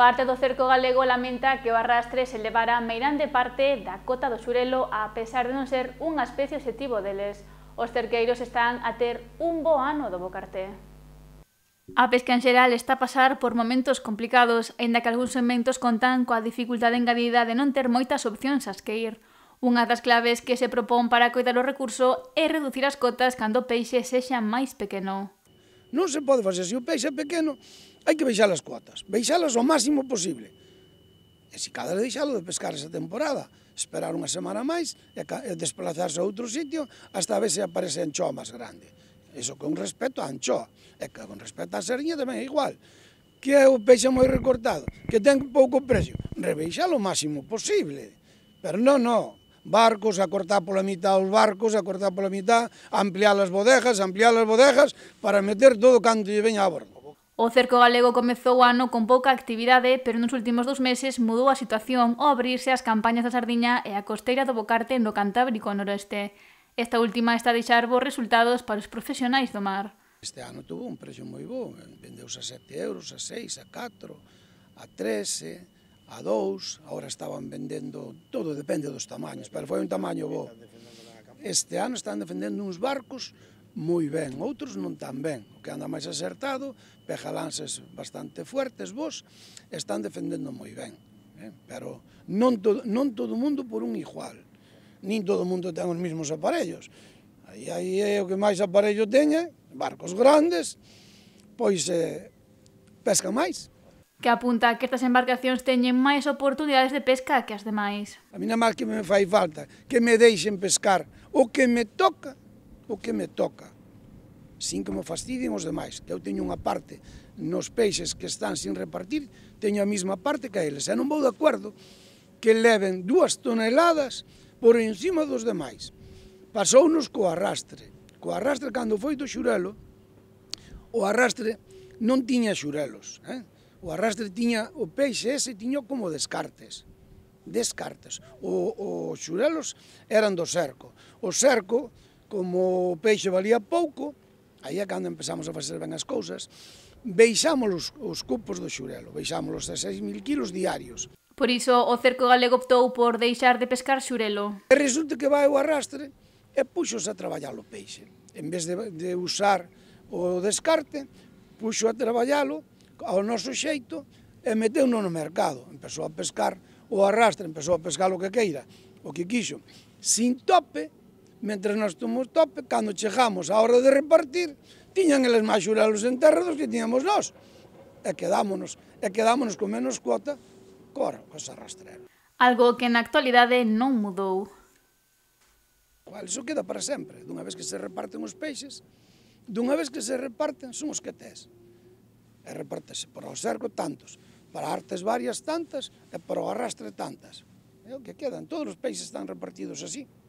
Parte do cerco galego lamenta que o arrastre se levará meirande parte da cota do xurelo a pesar de non ser unha especie objetivo deles. Os cerqueiros están a ter un bo ano do bocarté. A pesca en xeral está a pasar por momentos complicados, aínda que algúns segmentos contan coa dificultade engadida de non ter moitas opcións as que ir. Unha das claves que se propón para coidar o recurso é reducir as cotas cando o peixe sexa máis pequeno. Non se pode facer, se o peixe é pequeno, hai que baixar as cuotas, baixalas o máximo posible. E se cadra deixalo de pescar esa temporada, esperar unha semana máis e desplazarse a outro sitio hasta a ver se aparece anchoa máis grande. Iso con respecto a anchoa, e que con respecto a serinha tamén é igual. Que é o peixe moi recortado, que ten pouco precio, rebaixalo o máximo posible. Pero non, non, barcos, a cortar pola mitad os barcos, a cortar pola mitad, ampliar as bodejas, ampliar as bodejas, para meter todo canto lle veña a bordo. O cerco galego comezou o ano con pouca actividade, pero nos últimos dous meses mudou a situación ao abrirse as campañas da Sardiña e a costeira do Bocarte no Cantábrico noroeste. Esta última está a deixar bons resultados para os profesionais do mar. Este ano tuvo un precio moi bo, vendeuse a 7 euros, a 6, a 4, a 13, a 2, agora estaban vendendo, todo depende dos tamaños, pero foi un tamaño bo. Este ano están defendendo uns barcos moi ben, outros non tan ben. O que anda máis acertado, pega lances bastante fuertes, vos, están defendendo moi ben. Eh? Pero non, to, non todo mundo por un igual. Nin todo mundo ten os mesmos aparellos. Aí, aí é o que máis aparello teña, barcos grandes, pois eh, pesca máis que apunta que estas embarcacións teñen máis oportunidades de pesca que as demais. A mí na máis que me fai falta que me deixen pescar o que me toca o que me toca sin que me fastidien os demais, que eu teño unha parte nos peixes que están sin repartir, teño a mesma parte que a eles. E non vou de acordo que leven dúas toneladas por encima dos demais. Pasounos co arrastre. Co arrastre, cando foi do xurelo, o arrastre non tiña xurelos. Eh? O arrastre tiña, o peixe ese tiña como descartes. Descartes. O, o xurelos eran do cerco. O cerco como o peixe valía pouco, aí é cando empezamos a facer ben as cousas, beixámos os, os cupos do xurelo, beixámos os 6.000 kilos diarios. Por iso, o cerco galego optou por deixar de pescar xurelo. E resulta que vai o arrastre e puxos a traballar o peixe. En vez de, de usar o descarte, puxo a traballalo ao noso xeito e meteu no mercado. Empezou a pescar o arrastre, empezou a pescar o que queira, o que quixo, sin tope Mentre nós tomos tope, cando chegamos á hora de repartir, tiñan eles máis xurelos en terra dos que tiñamos nós. E quedámonos, e quedámonos con menos cuota cora, cos arrastrero. Algo que na actualidade non mudou. Cual, iso queda para sempre. Dunha vez que se reparten os peixes, dunha vez que se reparten, son os que tes. E repartese para o cerco tantos, para artes varias tantas e para o arrastre tantas. É o que quedan. Todos os peixes están repartidos así.